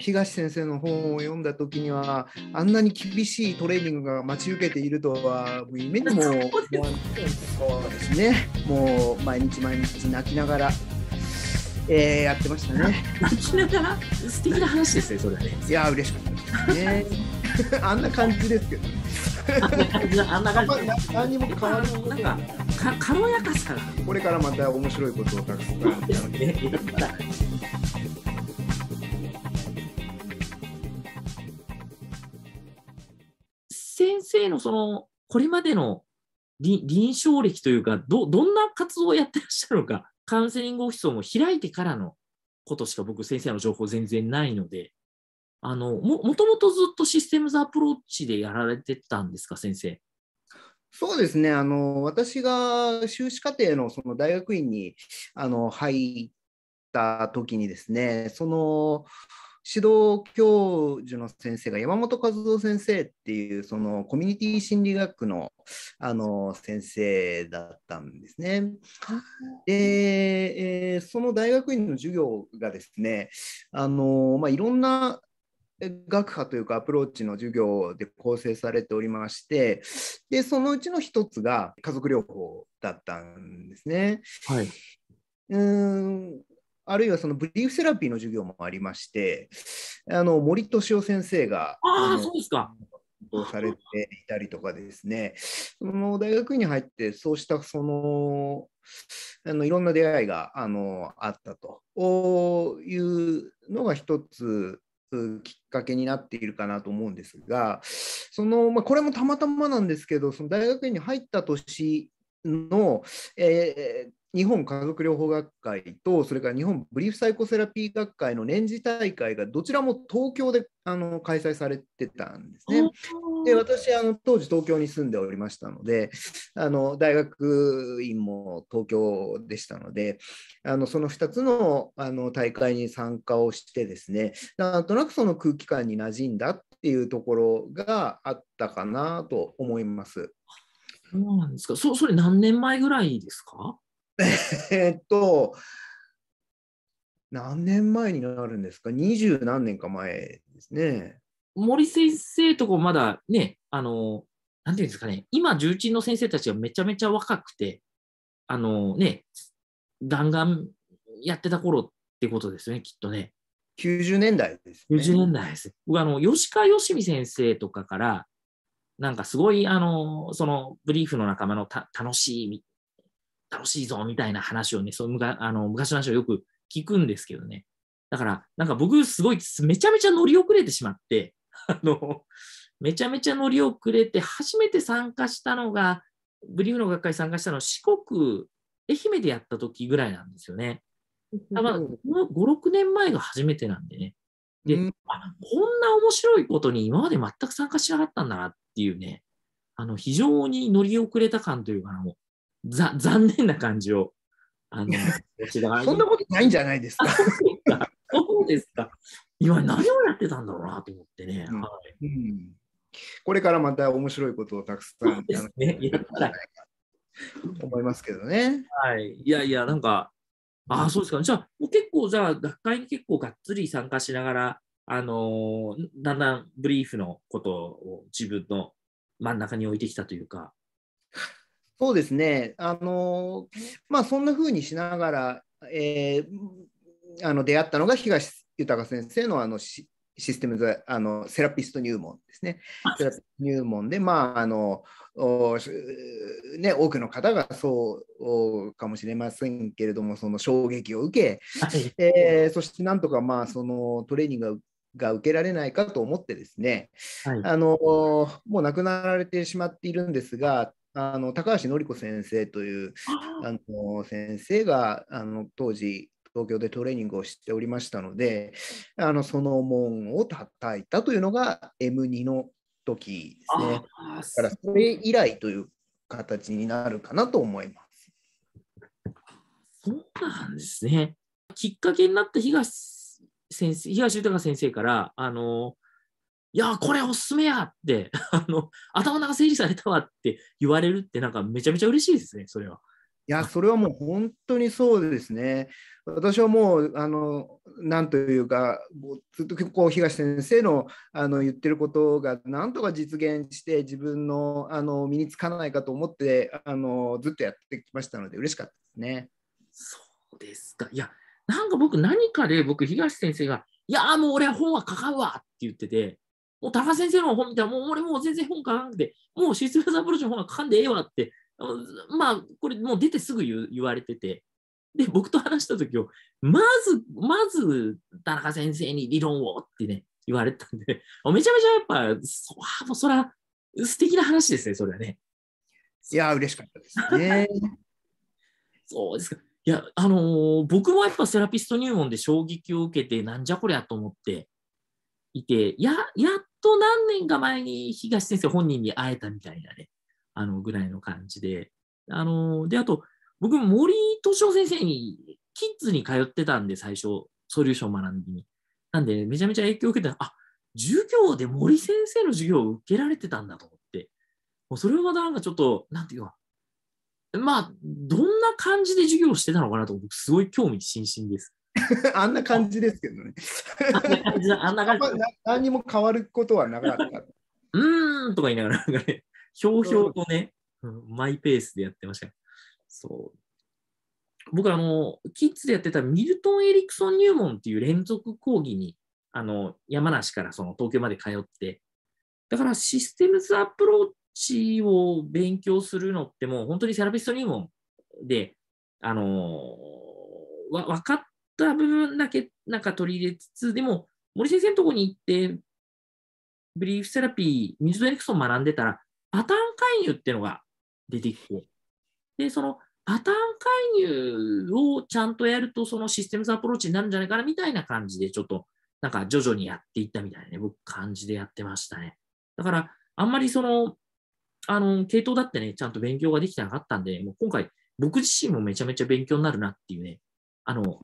東先生の本を読んだ時にはあんなに厳しいトレーニングが待ち受けているとは夢にも思わないそうですねもう毎日毎日泣きながら、えー、やってましたね泣きながら素敵な話ですねそれねいや嬉しかったですね あんな感じですけどあんな感じ何も変わらなんかか軽やかさこれからまた面白いことをたくさん生のその、これまでの臨床歴というか、ど、どんな活動をやってらっしゃるのか、カウンセリングオフィスをも開いてからのことしか僕、先生の情報全然ないので、あの、も、もともとずっとシステムズアプローチでやられてたんですか、先生。そうですね、あの私が修士課程のその大学院にあの入った時にですね、その指導教授の先生が山本和夫先生っていうそのコミュニティ心理学のあの先生だったんですね。で、えー、その大学院の授業がですねあの、まあ、いろんな学派というかアプローチの授業で構成されておりましてでそのうちの一つが家族療法だったんですね。はい、うんあるいはそのブリーフセラピーの授業もありまして、あの森敏夫先生が。ああ、そうですか。されていたりとかですね、その大学院に入って、そうしたそのあのいろんな出会いがあのあったというのが一つきっかけになっているかなと思うんですが、そのまあ、これもたまたまなんですけど、その大学院に入った年の、えー、日本家族療法学会と、それから日本ブリーフサイコセラピー学会の年次大会がどちらも東京であの開催されてたんですね。で、私、あの当時東京に住んでおりましたので、あの大学院も東京でしたので、あのその2つのあの大会に参加をしてですね、なんとなくその空気感に馴染んだっていうところがあったかなと思います。そうなんですか。そそれ何年前ぐらいですか えっと、何年前になるんですか、二十何年か前ですね。森先生とこまだね、あの、なんていうんですかね、今、重鎮の先生たちはめちゃめちゃ若くて、あのね、ガンガンやってた頃ってことですね、きっとね。90年代です、ね。90年代です。僕、あの、吉川よしみ先生とかから、なんかすごい、あの、そのブリーフの仲間の楽しい楽しいぞみたいな話をね、そうあの昔の話をよく聞くんですけどね。だから、なんか僕、すごい、めちゃめちゃ乗り遅れてしまって、あの、めちゃめちゃ乗り遅れて、初めて参加したのが、ブリーフの学会参加したの、は四国、愛媛でやった時ぐらいなんですよね。多分、5、6年前が初めてなんでね。で、うん、こんな面白いことに今まで全く参加しなかったんだなっていうね、あの、非常に乗り遅れた感というかな、もう、ざ残念な感じを。あの そんなことないんじゃないですか。そうですか。今何をやってたんだろうなと思ってね。うん、はい、うん、これからまた面白いことをたくさん、ね、やったら思いますけどね。はい、いやいや、なんか、ああ、そうですか、ね、じゃあ、もう結構、じゃあ、学会に結構がっつり参加しながら、あのー、だんだんブリーフのことを自分の真ん中に置いてきたというか、そうですね。あのまあ、そんな風にしながら、えー、あの出会ったのが東豊先生のあのシステムあのセラピスト入門ですね。セラピスト入門で、まああのね、多くの方がそうかもしれませんけれども、その衝撃を受け、えー、そしてなんとか、まあ、そのトレーニングが受けられないかと思ってですね、はい、あのもう亡くなられてしまっているんですが、あの高橋典子先生というあの先生があの当時東京でトレーニングをしておりましたのであのその門を叩いたというのが M2 の時ですね。だからそれ以来という形になるかなと思います。そうなんですね。きっかけになった東先生東豊先生からあのいや、これおすすめやって、あの、頭の中整理されたわって言われるって、なんかめちゃめちゃ嬉しいですね、それは。いや、それはもう本当にそうですね。私はもう、あの、なんというか、ずっと結構東先生のあの言ってることが、なんとか実現して、自分のあの身につかないかと思って、あのずっとやってきましたので、嬉しかったですね。そうですか。いや、なんか僕、何かで、僕、東先生が、いや、もう俺は本は書かんわって言ってて、もう中先生の本見たら、もう俺もう全然本書かなくて、もうシステムザブローチの本は書かんでええわって、まあ、これもう出てすぐ言われてて、で、僕と話した時を、まず、まず、田中先生に理論をってね、言われたんで、めちゃめちゃやっぱ、そあもうそら、素敵な話ですね、それはね。いや、嬉しかったですね。そうですか。いや、あのー、僕もやっぱセラピスト入門で衝撃を受けて、なんじゃこりゃと思っていて、や、やっと何年か前に東先生本人に会えたみたいなね、あのぐらいの感じで。あので、あと、僕、森俊夫先生に、キッズに通ってたんで、最初、ソリューション学ん時に。なんで、めちゃめちゃ影響を受けたあ授業で森先生の授業を受けられてたんだと思って、もうそれはまたなんかちょっと、なんていうか、まあ、どんな感じで授業してたのかなと、すごい興味津々です。あんな感じですけどね。あんな感じ。何も変わることはなかった。うーんとか言いながら、なんかね、ひょうひょうとね、マイペースでやってました。そう。僕、あの、キッズでやってたミルトン・エリクソン入門っていう連続講義に、あの、山梨からその東京まで通って、だからシステムズアプローチを勉強するのってもう本当にセラピスト入門で、あのー、わ分かった部分だけなんか取り入れつつ、でも森先生のとこに行って、ブリーフセラピー、ミズドエリクソン学んでたら、パターン介入っていうのが出てきて、で、そのパターン介入をちゃんとやると、そのシステムズアプローチになるんじゃないかなみたいな感じで、ちょっとなんか徐々にやっていったみたいなね、僕、感じでやってましたね。だから、あんまりその、あの、系統だってね、ちゃんと勉強ができてなかったんで、もう今回、僕自身もめちゃめちゃ勉強になるなっていうね、あの、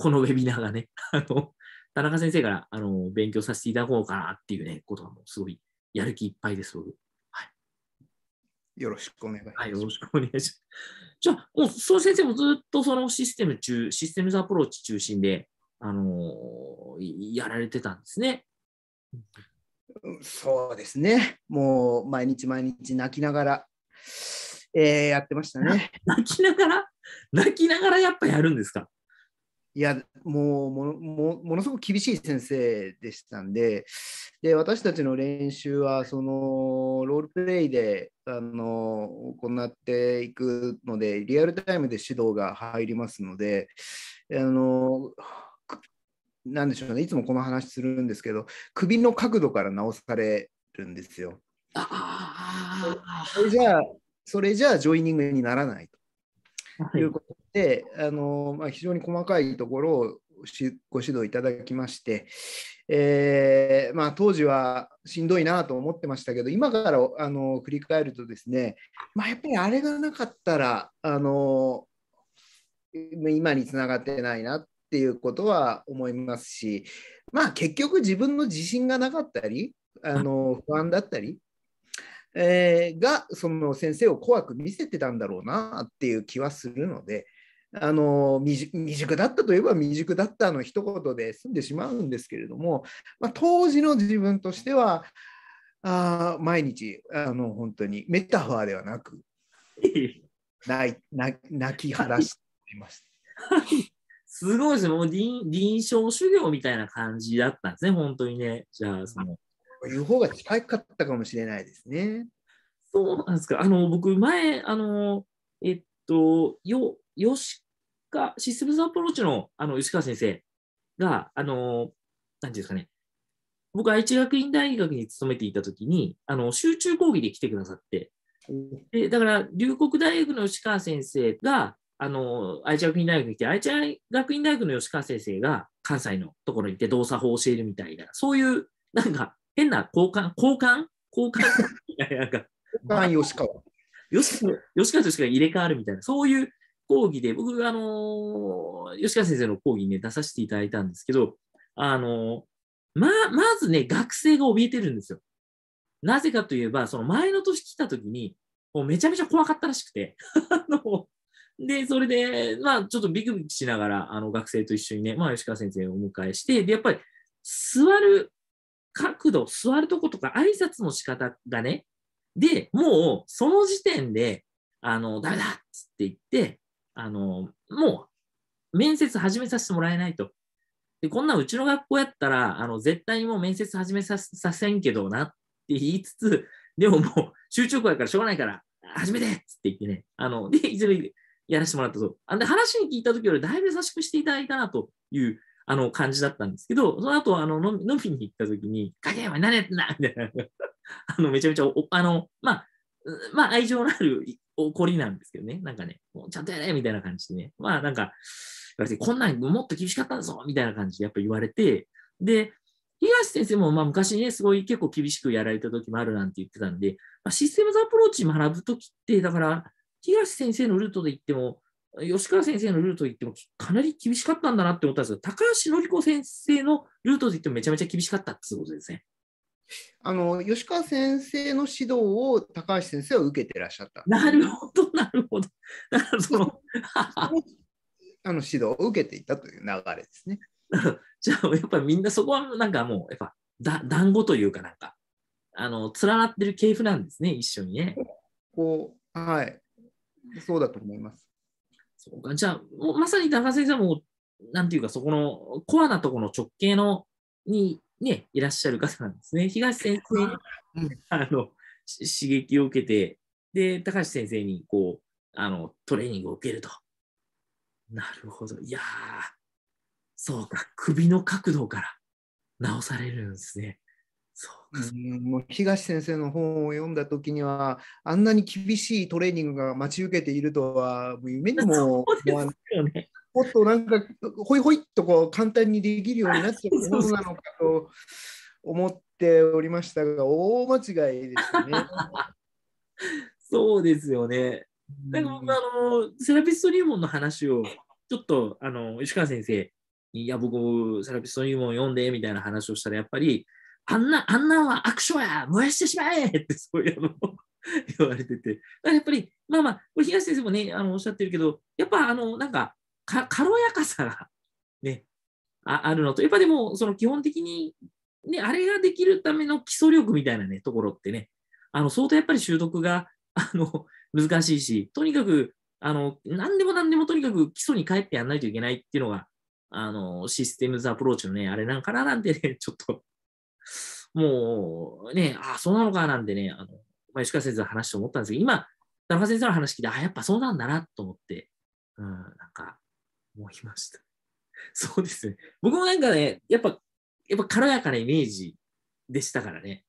このウェビナーがね、あの、田中先生から、あの、勉強させていただこうかなっていうね、ことがもうすごいやる気いっぱいです、僕。はい。よろしくお願いします。はい、よろしくお願いします。じゃあ、もう、その先生もずっとそのシステム中、システムズアプローチ中心で、あのやられてたんですね。そうですね。もう、毎日毎日泣きながら、えー、やってましたね。泣きながら泣きながらやっぱやるんですかいやもうものもものすごく厳しい先生でしたんでで私たちの練習はそのロールプレイであの行っていくのでリアルタイムで指導が入りますのであのなんでしょうねいつもこの話するんですけど首の角度から直されるんですよ。あそれじゃあそれじゃあジョイニングにならないと。いうことで、はい、あのまあ、非常に細かいところをご指導いただきまして、えー、まあ、当時はしんどいなと思ってましたけど今からあの振り返るとですね、まあ、やっぱりあれがなかったらあの今につながってないなっていうことは思いますし、まあ、結局自分の自信がなかったりあの不安だったりえー、がその先生を怖く見せてたんだろうなっていう気はするので。あの未熟だったといえば未熟だったの一言で済んでしまうんですけれども、まあ、当時の自分としてはあ毎日あの本当にメタファーではなく泣き晴らしていました。すごいですね。もう臨臨床修行みたいな感じだったんですね、本当にね。じゃあ、その、言う方が近かったかもしれないですね。そうなんですか。あの、僕、前、あの、えっと、よ、吉川、システムズアプローチの、あの、吉川先生が、あの、なんていうんですかね。僕、愛知学院大学に勤めていたときに、あの、集中講義で来てくださって、で、だから、龍谷大学の吉川先生が、あの、愛知学院大学に来て、愛知学院大学の吉川先生が関西のところに行って動作法を教えるみたいな、そういう、なんか、変な交換、交換交換 いやいや、なんか。交換吉川。吉川、吉川と吉川入れ替わるみたいな、そういう講義で、僕、あのー、吉川先生の講義に、ね、出させていただいたんですけど、あのー、ま、まずね、学生が怯えてるんですよ。なぜかといえば、その前の年来た時に、もうめちゃめちゃ怖かったらしくて、あの、で、それで、まあ、ちょっとビクビクしながら、あの、学生と一緒にね、まあ、吉川先生をお迎えして、で、やっぱり、座る角度、座るとことか挨拶の仕方がね、で、もうその時点で、あの、ダメだっつって言って、あの、もう面接始めさせてもらえないと。で、こんなうちの学校やったら、あの、絶対にもう面接始めさせんけどなって言いつつ、でももう、集中校やからしょうがないから、始めてっつって言ってね、あの、で、いずれやらせてもらったと。あで、話に聞いた時よりだいぶ優しくしていただいたなというあの感じだったんですけど、その後あの飲みに行った時に、影山何やってんだみたいな、あのめちゃめちゃあの、まあ、まあ、愛情のある怒りなんですけどね、なんかね、もうちゃんとやれみたいな感じでね、まあなんか、こんなんもっと厳しかったぞみたいな感じでやっぱ言われて、で、東先生もまあ昔ね、すごい結構厳しくやられた時もあるなんて言ってたんで、まあ、システムズアプローチ学ぶ時って、だから、東先生のルートで言っても、吉川先生のルートで言ってもかなり厳しかったんだなって思ったんですけど、高橋典子先生のルートで言ってもめちゃめちゃ厳しかったっていうことですね。あの吉川先生の指導を高橋先生は受けてらっしゃった。なるほど、なるほど。だからそのあの指導を受けていたという流れですね。じゃあ、やっぱりみんなそこはなんかもう、やっぱだ団子というかなんか、あの連なってる系譜なんですね、一緒にね。こうはい、そうだと思います。そうか、じゃあ、もうまさに高先生も、なんていうか、そこのコアなところの直径のに、ね、いらっしゃる方なんですね。東先生に、あの刺激を受けて、で、高橋先生にこうあのトレーニングを受けると。なるほど。いやー、そうか、首の角度から直されるんですね。うう東先生の本を読んだ時にはあんなに厳しいトレーニングが待ち受けているとは夢にも 思わない、ね。もっとなんかほいほいっとこう簡単にできるようになっちゃうものなのかと思っておりましたが大間違いですね。そうですよね。なんかあのセラピスト入門の話をちょっとあの石川先生にいや僕セラピスト入門読んでみたいな話をしたらやっぱりあんな、あんなクは悪ンや燃やしてしまえってそういうの 言われてて。だからやっぱり、まあまあ、これ東先生もね、あのおっしゃってるけど、やっぱあの、なんか、か軽やかさが ね、ああるのと、やっぱでも、その基本的に、ね、あれができるための基礎力みたいなね、ところってね、あの、相当やっぱり習得が、あの、難しいし、とにかく、あの、何でも何でもとにかく基礎に帰ってやんないといけないっていうのが、あの、システムズアプローチのね、あれなんかななんてね、ちょっともうね、ああ、そうなのかなんでね、あのまあ、吉川先生の話と思ったんですけど、今、田中先生の話聞いて、あやっぱそうなんだなと思って、うん、なんか、思いました。そうですね。僕もなんかね、やっぱ、やっぱ軽やかなイメージでしたからね。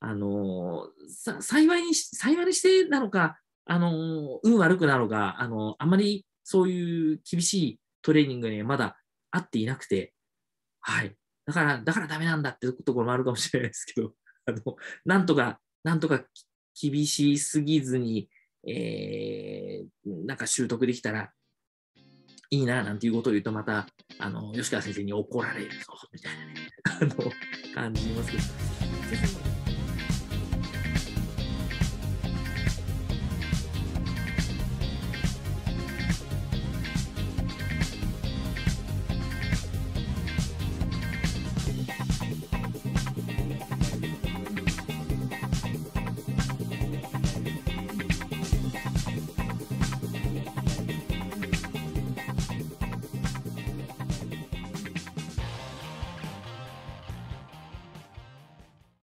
あのー、幸いに、幸いにしてなのか、あのー、運悪くなのか、あのー、あまりそういう厳しいトレーニングにはまだ合っていなくて、はい。だから、だからダメなんだってところもあるかもしれないですけど、あの、なんとか、なんとか厳しすぎずに、えー、なんか習得できたらいいな、なんていうことを言うと、また、あの、吉川先生に怒られるぞ、みたいなね、あの、感じますけど。